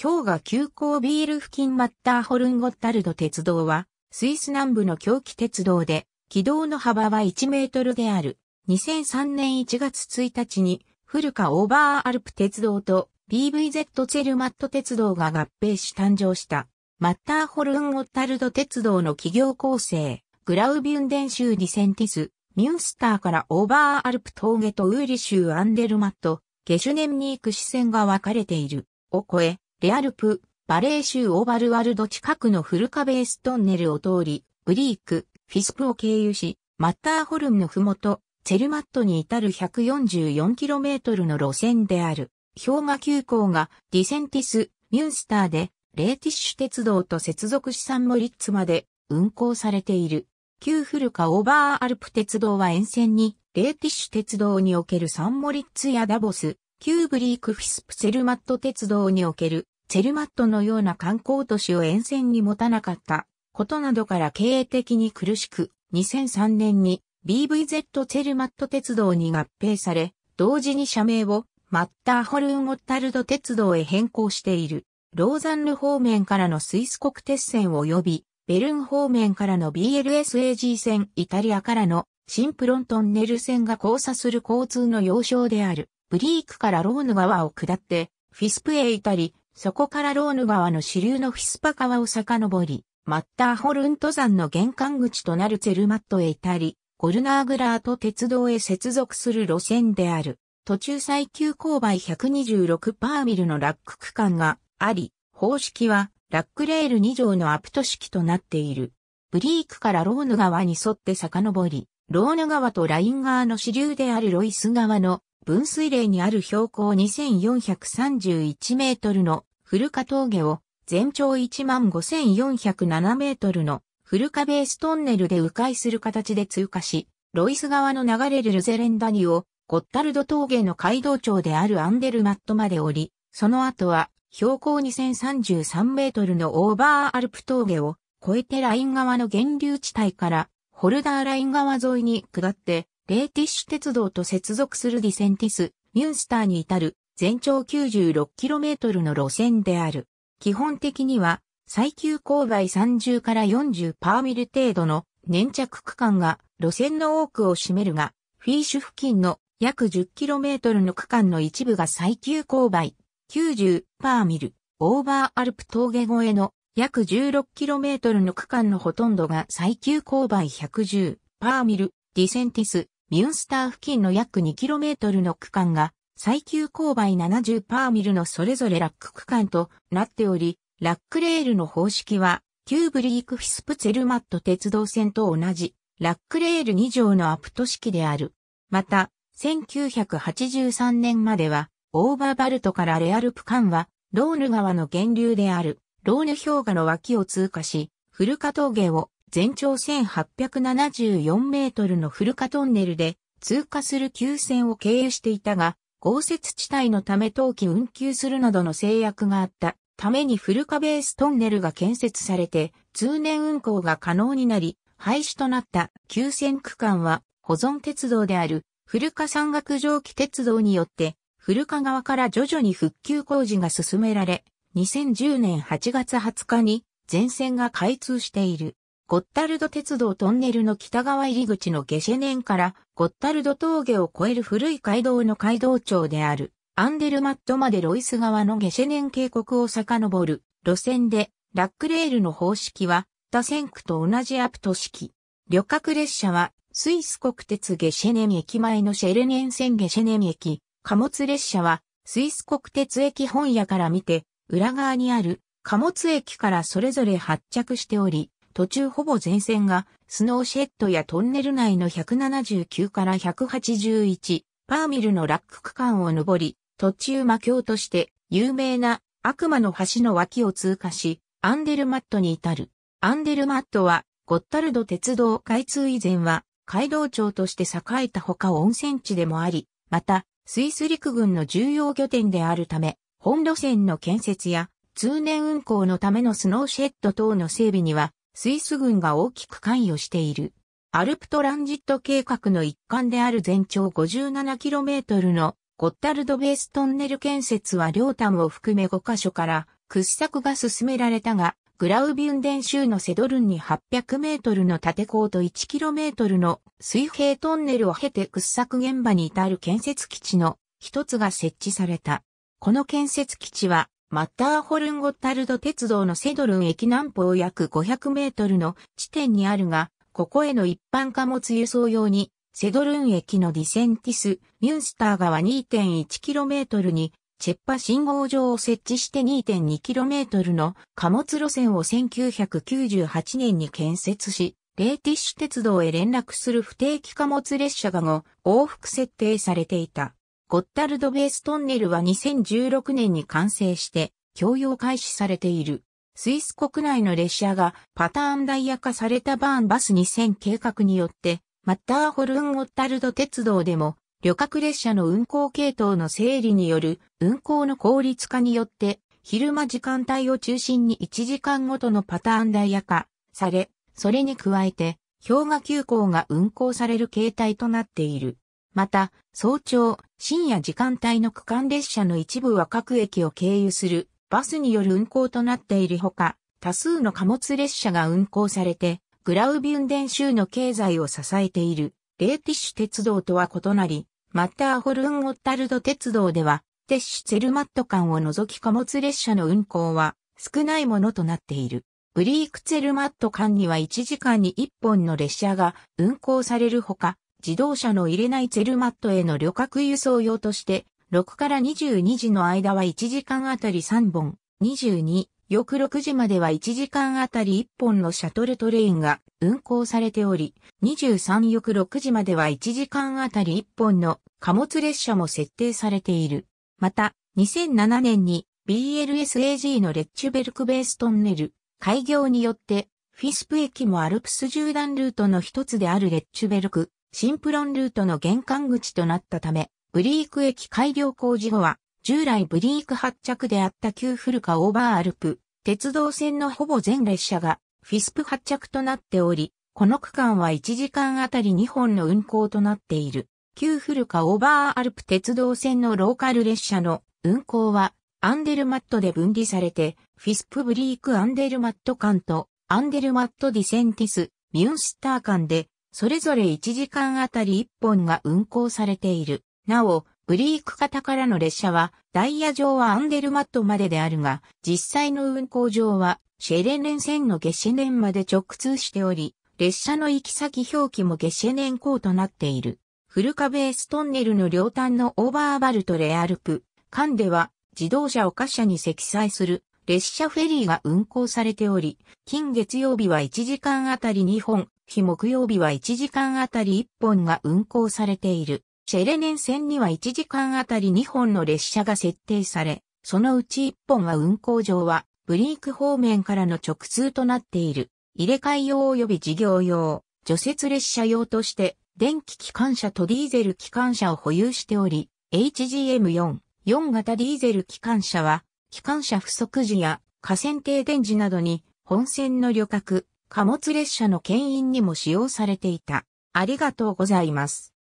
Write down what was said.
氷河急行ビール付近マッターホルンゴッタルド鉄道は、スイス南部の狂気鉄道で、軌道の幅は1メートルである。2003年1月1日に、古カオーバーアルプ鉄道と BVZ ツェルマット鉄道が合併し誕生した。マッターホルンゴッタルド鉄道の企業構成、グラウビュンデン州ディセンティス、ミュンスターからオーバーアルプ峠とウーリ州アンデルマット、ゲシュネンニーク支線が分かれている、を越え、レアルプ、バレー州オーバルワルド近くのフルカベーストンネルを通り、ブリーク、フィスプを経由し、マッターホルンのふもと、チェルマットに至る 144km の路線である。氷河急行がディセンティス、ミュンスターで、レーティッシュ鉄道と接続資産モリッツまで運行されている。旧フルカオーバーアルプ鉄道は沿線に、レーティッシュ鉄道におけるサンモリッツやダボス、キューブリークフィスプセルマット鉄道におけるセルマットのような観光都市を沿線に持たなかったことなどから経営的に苦しく2003年に BVZ セルマット鉄道に合併され同時に社名をマッターホルン・ゴッタルド鉄道へ変更している。ローザンヌ方面からのスイス国鉄線及び、ベルン方面からの BLSAG 線、イタリアからの新プロントンネル線が交差する交通の要衝である。ブリークからローヌ川を下って、フィスプへ至り、そこからローヌ川の支流のフィスパ川を遡り、マッターホルン登山の玄関口となるツェルマットへ至り、ゴルナーグラーと鉄道へ接続する路線である。途中最急勾配126パーミルのラック区間があり、方式はラックレール2乗のアプト式となっている。ブリークからローヌ川に沿って遡り、ローヌ川とライン川の支流であるロイス川の分水嶺にある標高2431メートルの古川峠を全長15407メートルの古川ベーストンネルで迂回する形で通過し、ロイス川の流れるルゼレンダニをゴッタルド峠の街道町であるアンデルマットまで降り、その後は標高2033メートルのオーバーアルプ峠を越えてライン側の源流地帯からホルダーライン側沿いに下ってレーティッシュ鉄道と接続するディセンティス、ミュンスターに至る全長 96km の路線である。基本的には最急勾配30から40パーミル程度の粘着区間が路線の多くを占めるが、フィーシュ付近の約 10km の区間の一部が最急勾配90パーミル、オーバーアルプ峠越えの約 16km の区間のほとんどが最急勾配110パーミル、ディセンティス、ミュンスター付近の約 2km の区間が最急勾配70パーミルのそれぞれラック区間となっており、ラックレールの方式は、キューブリークフィスプツェルマット鉄道線と同じ、ラックレール2条のアプト式である。また、1983年までは、オーバーバルトからレアルプ間は、ローヌ川の源流である、ローヌ氷河の脇を通過し、古ル峠を全長1874メートルの古化トンネルで通過する急線を経由していたが、豪雪地帯のため冬季運休するなどの制約があったために古川ベーストンネルが建設されて通年運行が可能になり、廃止となった急線区間は保存鉄道である古川山岳蒸気鉄道によって古川側から徐々に復旧工事が進められ、2010年8月20日に全線が開通している。ゴッタルド鉄道トンネルの北側入り口のゲシェネンからゴッタルド峠を越える古い街道の街道町であるアンデルマットまでロイス側のゲシェネン渓谷を遡る路線でラックレールの方式は多線区と同じアプト式。旅客列車はスイス国鉄ゲシェネン駅前のシェルネン線ゲシェネン駅。貨物列車はスイス国鉄駅本屋から見て裏側にある貨物駅からそれぞれ発着しており、途中ほぼ全線が、スノーシェッドやトンネル内の179から181、パーミルのラック区間を登り、途中魔境として有名な悪魔の橋の脇を通過し、アンデルマットに至る。アンデルマットは、ゴッタルド鉄道開通以前は、街道庁として栄えたほか温泉地でもあり、また、スイス陸軍の重要拠点であるため、本路線の建設や、通年運行のためのスノーシェッド等の整備には、スイス軍が大きく関与している。アルプトランジット計画の一環である全長 57km のゴッタルドベーストンネル建設は両端を含め5カ所から掘削が進められたが、グラウビュンデン州のセドルンに800メートルの縦高と1キロメートルの水平トンネルを経て掘削現場に至る建設基地の一つが設置された。この建設基地はマッターホルンゴッタルド鉄道のセドルン駅南方約500メートルの地点にあるが、ここへの一般貨物輸送用に、セドルン駅のディセンティス、ミュンスター川 2.1km に、チェッパ信号場を設置して 2.2km の貨物路線を1998年に建設し、レーティッシュ鉄道へ連絡する不定期貨物列車が後、往復設定されていた。ゴッタルドベーストンネルは2016年に完成して、供用開始されている。スイス国内の列車がパターンダイヤ化されたバーンバス2000計画によって、マッターホルン・ゴッタルド鉄道でも、旅客列車の運行系統の整理による運行の効率化によって、昼間時間帯を中心に1時間ごとのパターンダイヤ化され、それに加えて、氷河急行が運行される形態となっている。また、早朝、深夜時間帯の区間列車の一部は各駅を経由するバスによる運行となっているほか、多数の貨物列車が運行されて、グラウビュンデン州の経済を支えている、レーティッシュ鉄道とは異なり、マッターホルン・オッタルド鉄道では、テッシュ・ツェルマット間を除き貨物列車の運行は少ないものとなっている。ブリークツェルマット間には1時間に1本の列車が運行されるほか、自動車の入れないツェルマットへの旅客輸送用として、6から22時の間は1時間あたり3本、22、翌6時までは1時間あたり1本のシャトルトレインが運行されており、23翌6時までは1時間あたり1本の貨物列車も設定されている。また、2007年に BLSAG のレッチュベルクベーストンネル開業によって、フィスプ駅もアルプス縦断ルートの一つであるレッチュベルクシンプロンルートの玄関口となったため、ブリーク駅改良工事後は、従来ブリーク発着であった旧古川オーバーアルプ、鉄道線のほぼ全列車が、フィスプ発着となっており、この区間は1時間あたり2本の運行となっている。旧古川オーバーアルプ鉄道線のローカル列車の運行は、アンデルマットで分離されて、フィスプブリークアンデルマット間と、アンデルマットディセンティス、ミュンスター間で、それぞれ1時間あたり1本が運行されている。なお、ブリーク型からの列車は、ダイヤ上はアンデルマットまでであるが、実際の運行上は、シェレネン線のゲシェネンまで直通しており、列車の行き先表記もゲシェネン港となっている。フルカベーストンネルの両端のオーバーバルトレアルプ、間では自動車を貨車に積載する列車フェリーが運行されており、近月曜日は1時間あたり2本日木曜日は1時間あたり1本が運行されている。シェレネン線には1時間あたり2本の列車が設定され、そのうち1本は運行上は、ブリーク方面からの直通となっている。入れ替え用及び事業用、除雪列車用として、電気機関車とディーゼル機関車を保有しており、HGM4、4型ディーゼル機関車は、機関車不足時や河川停電時などに、本線の旅客、貨物列車の牽引にも使用されていた。ありがとうございます。